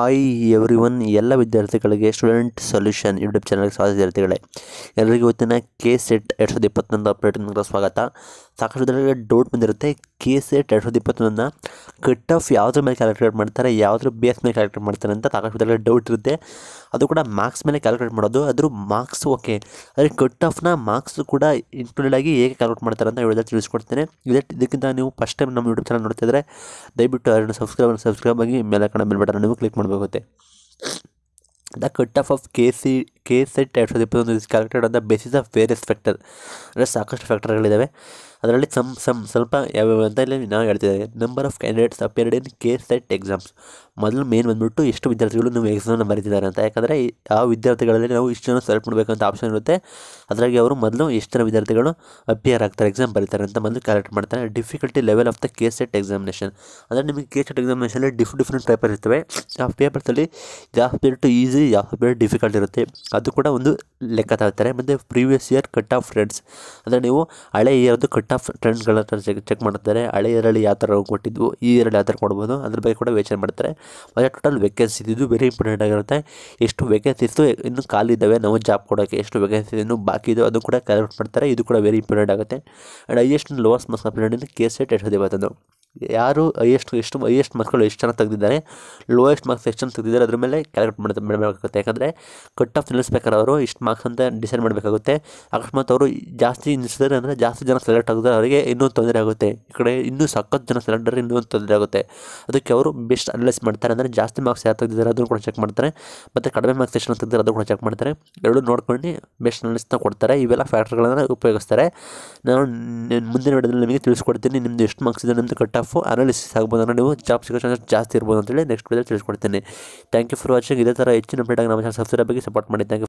hi every one ಎಲ್ಲ ವಿದ್ಯಾರ್ಥಿಗಳಿಗೆ student solution YouTube ಚಾನಲ್ಗೆ ಸ್ವಾಗತ ವಿದ್ಯಾರ್ಥಿಗಳೇ ಎಲ್ಲರಿಗೂ ಇವತ್ತಿನ ಕೆ ಸೆಟ್ ಎರಡು ಸಾವಿರದ ಇಪ್ಪತ್ತೊಂದು ಅಪ್ಡೇಟ್ನಿಂದ ಸ್ವಾಗತ ಸಾಕಷ್ಟು ವಿದ್ಯಾರ್ಥಿಗಳಿಗೆ ಡೌಟ್ ಬಂದಿರುತ್ತೆ ಕೆ ಸೆಟ್ ಎರಡು ಸಾವಿರದ ಇಪ್ಪತ್ತೊಂದನ್ನು ಕಟ್ ಆಫ್ ಯಾವುದ್ರ ಮೇಲೆ ಕ್ಯಾಲ್ಕುಲೇಟ್ ಮಾಡ್ತಾರೆ ಯಾವುದ್ರ ಬೇಸ್ ಮೇಲೆ ಕ್ಯಾಲ್ಕುಲೇಟ್ ಮಾಡ್ತಾರೆ ಅಂತ ಸಾಕಷ್ಟು ವಿದ್ಯಾರ್ಥಿಗಳಿಗೆ ಡೌಟ್ ಇರುತ್ತೆ ಅದು ಕೂಡ ಮಾರ್ಕ್ಸ್ ಮೇಲೆ ಕ್ಯಾಲ್ಕುಲೇಟ್ ಮಾಡೋದು ಅದ್ರ ಮಾರ್ಕ್ಸ್ ಓಕೆ ಅದೇ ಕಟ್ ಆಫ್ನ ಮಾರ್ಕ್ಸ್ ಕೂಡ ಇನ್ಕ್ಲೂಡ್ ಆಗಿ ಹೇಗೆ ಕ್ಯಾಲ್ಕುಲೇಟ್ ಮಾಡ್ತಾರೆ ಅಂತ ಹೇಳಿದ್ರೆ ತಿಳಿಸ್ಕೊಡ್ತೇನೆ ಇದೇ ಇದಕ್ಕಿಂತ ನೀವು ಫಸ್ಟ್ ಟೈಮ್ ನಮ್ಮ ಯೂಟ್ಯೂಬ್ ಚಾನಲ್ ನೋಡ್ತಿದ್ರೆ ದಯವಿಟ್ಟು ಅದನ್ನು ಸಬ್ಸ್ಕ್ರೈಬ್ ಸಬ್ಸ್ಕ್ರೈಬ್ ಆಗಿ ಮೇಲೆ ಕಡೆ ಮೇಲೆ ಬಟನ್ ನೀವು ಕ್ಲಿಕ್ ಮಾಡಿ ಮಾಡಬೇಕಾಗುತ್ತೆ the cut off of K C K set ಎರಡು ಸಾವಿರದ ಇಪ್ಪತ್ತೊಂದು is calculated on the basis of various factor ಅಂದರೆ ಸಾಕಷ್ಟು ಫ್ಯಾಕ್ಟರ್ಗಳಿದ್ದಾವೆ ಅದರಲ್ಲಿ ಸಮ್ ಸಮ್ ಸ್ವಲ್ಪ ಯಾವ್ಯಾವ ಅಂತ ಇಲ್ಲಿ ನಾವು ಹೇಳ್ತಿದ್ದೇವೆ number of candidates appeared in K set exams ಮೊದಲು ಮೇನ್ ಬಂದುಬಿಟ್ಟು ಎಷ್ಟು ವಿದ್ಯಾರ್ಥಿಗಳು ನೀವು ಎಕ್ಸಾಮ್ನ ಬರೀತಿದ್ದಾರೆ ಅಂತ ಯಾಕಂದರೆ ಆ ವಿದ್ಯಾರ್ಥಿಗಳಲ್ಲಿ ನಾವು ಇಷ್ಟು ಜನ ಸೆಲೆಕ್ಟ್ ಮಾಡಬೇಕಂತ ಆಪ್ಷನ್ ಇರುತ್ತೆ ಅದರಾಗಿ ಅವರು ಮೊದಲು ಎಷ್ಟು ಜನ ವಿದ್ಯಾರ್ಥಿಗಳು ಅಪಿಯರ್ ಆಗ್ತಾರೆ ಎಕ್ಸಾಮ್ ಬರೀತಾರೆ ಅಂತ ಮೊದಲು ಕ್ಯಾಲೆಕ್ಟ್ ಮಾಡ್ತಾರೆ difficulty level of the K set examination ಅಂದರೆ ನಿಮಗೆ ಕೆ ಸೆಟ್ ಎಕ್ಸಾಮಿನೇಷನಲ್ಲಿ ಡಿಫ್ ಡಿಫ್ರೆಂಟ್ ಪೇಪರ್ ಇರ್ತವೆ ಆ ಪೇಪರ್ಸಲ್ಲಿ ಯಾವ ಟು ಈಸಿ ಯಾವ ಪೇರ್ ಡಿಫಿಕಲ್ಟ್ ಇರುತ್ತೆ ಅದು ಕೂಡ ಒಂದು ಲೆಕ್ಕ ತಾಳ್ತಾರೆ ಮತ್ತು previous year cut off friends ಅಂದರೆ ನೀವು ಹಳೆ ಇಯರ್ದು ಕಟ್ ಟಫ್ ಟ್ರೆಂಡ್ಗಳನ್ನು ಚೆಕ್ ಚೆಕ್ ಮಾಡ್ತಾರೆ ಹಳೆ ಎರಡು ಯಾವ ಥರ ಕೊಟ್ಟಿದ್ವು ಈ ಎರಡು ಯಾವ ಥರ ಕೊಡ್ಬೋದು ಅದ್ರ ಬಗ್ಗೆ ಕೂಡ ಯೋಚನೆ ಮಾಡ್ತಾರೆ ಮತ್ತು ಟೋಟಲ್ ವೇಕೆನ್ಸಿ ಇದ್ದು ವೆರಿ ಇಂಪಾರ್ಟೆಂಟ್ ಆಗಿರುತ್ತೆ ಎಷ್ಟು ವೇಕೆನ್ಸಿ ಇತ್ತು ಖಾಲಿ ಇದ್ದಾವೆ ನಾವು ಜಾಬ್ ಕೊಡೋಕ್ಕೆ ಎಷ್ಟು ವೇಕೆನ್ಸಿ ಇನ್ನು ಬಾಕಿ ಇದು ಅದು ಕೂಡ ಕ್ಯಾಲ್ಕುಲೇಟ್ ಮಾಡ್ತಾರೆ ಇದು ಕೂಡ ವೆರಿ ಇಂಪಾರ್ಟೆಂಟ್ ಆಗುತ್ತೆ and highest lowest marks complaint K set ಎಷ್ಟೋದೇ ಬರ್ತದೆ ಯಾರು ಹೈಯೆಸ್ಟ್ ಎಷ್ಟು ಹೈಯೆಸ್ಟ್ ಮಾರ್ಕ್ಸ್ಗಳು ಎಷ್ಟು ಜನ ತೆಗೆದಿದ್ದಾರೆ ಲೋಯೆಸ್ಟ್ ಮಾರ್ಕ್ಸ್ ಎಷ್ಟು ಜನ ತೆಗೆದಿದ್ದಾರೆ ಅದ್ರ ಮೇಲೆ ಕ್ಯಾಲ್ಕುಲೇಟ್ ಮಾಡಬೇಕಾಗುತ್ತೆ ಯಾಕಂದರೆ ಕಟ್ ಆಫ್ ನಿಲ್ಲಿಸ್ಬೇಕಾದ್ರೆ ಅವರು ಇಷ್ಟು ಮಾರ್ಕ್ಸ್ ಅಂತ ಡಿಸೈಡ್ ಮಾಡಬೇಕಾಗುತ್ತೆ ಅಕಸ್ಮಾತ್ ಅವರು ಜಾಸ್ತಿ ನಿಲ್ಲಿಸಿದ್ರೆ ಅಂದರೆ ಜಾಸ್ತಿ ಜನ ಸೆಲೆಕ್ಟ್ ಆಗಿದ್ರೆ ಅವರಿಗೆ ಇನ್ನೊಂದು ತೊಂದರೆ ಆಗುತ್ತೆ ಈ ಕಡೆ ಇನ್ನೂ ಸಖತ್ತು ಜನ ಸೆಲೆಕ್ಟ್ ಆದರೆ ಇನ್ನೊಂದು ತೊಂದರೆ ಆಗುತ್ತೆ ಅದಕ್ಕೆ ಅವರು ಬೆಸ್ಟ್ ಅನಲೈಸ್ ಮಾಡ್ತಾರೆ ಅಂದರೆ ಜಾಸ್ತಿ ಮಾರ್ಕ್ಸ್ ಯಾರು ತೆಗೆದಿದ್ದಾರೆ ಅದನ್ನು ಕೂಡ ಚೆಕ್ ಮಾಡ್ತಾರೆ ಮತ್ತು ಕಡಿಮೆ ಮಾರ್ಕ್ಸ್ ಎಷ್ಟು ತೆಗೆದಿದ್ದಾರೆ ಅದನ್ನು ಕೂಡ ಚೆಕ್ ಮಾಡ್ತಾರೆ ಎರಡೂ ನೋಡ್ಕೊಂಡು ಬೆಸ್ಟ್ ಅನಲೈಸ್ನ ಕೊಡ್ತಾರೆ ಇವೆಲ್ಲ ಫ್ಯಾಕ್ಟ್ರಿಗಳನ್ನು ಉಪಯೋಗಿಸ್ತಾರೆ ನಾನು ಮುಂದಿನ ವಿಡಿಯೋದಲ್ಲಿ ನಿಮಗೆ ತಿಳಿಸ್ಕೊಡ್ತೀನಿ ನಿಮ್ಮದು ಎಷ್ಟು ಮಾರ್ಕ್ಸ್ ಇದೆ ನಿಮ್ಮದು ಕಟ್ ಆಫ್ ಫೋರ್ ಅನಲಿಸ್ಟ್ ಆಗಬಹುದು ಅನ್ನುವ ಜಾಬ್ ಸಿಚುಯೇಷನ್ ಜಾಸ್ತಿ ಇರಬಹುದು ಅಂತ ಹೇಳಿ ನೆಕ್ಸ್ಟ್ ವಿಡೋದಲ್ಲಿ ತಿಳಿಸ್ಕೊಡ್ತೀನಿ ಥ್ಯಾಂಕ್ ಯು ಫಾರ್ ವಾಚಿಂಗ್ ಇದೇ ತರ ಹೆಚ್ಚಿನ ಅಪ್ಡೇಟ್ ಆಗ ನಾನು ಚಾನೆಲ್ سبسಕ್ರೈಬ್ ಮಾಡಿ ಸಪೋರ್ಟ್ ಮಾಡಿ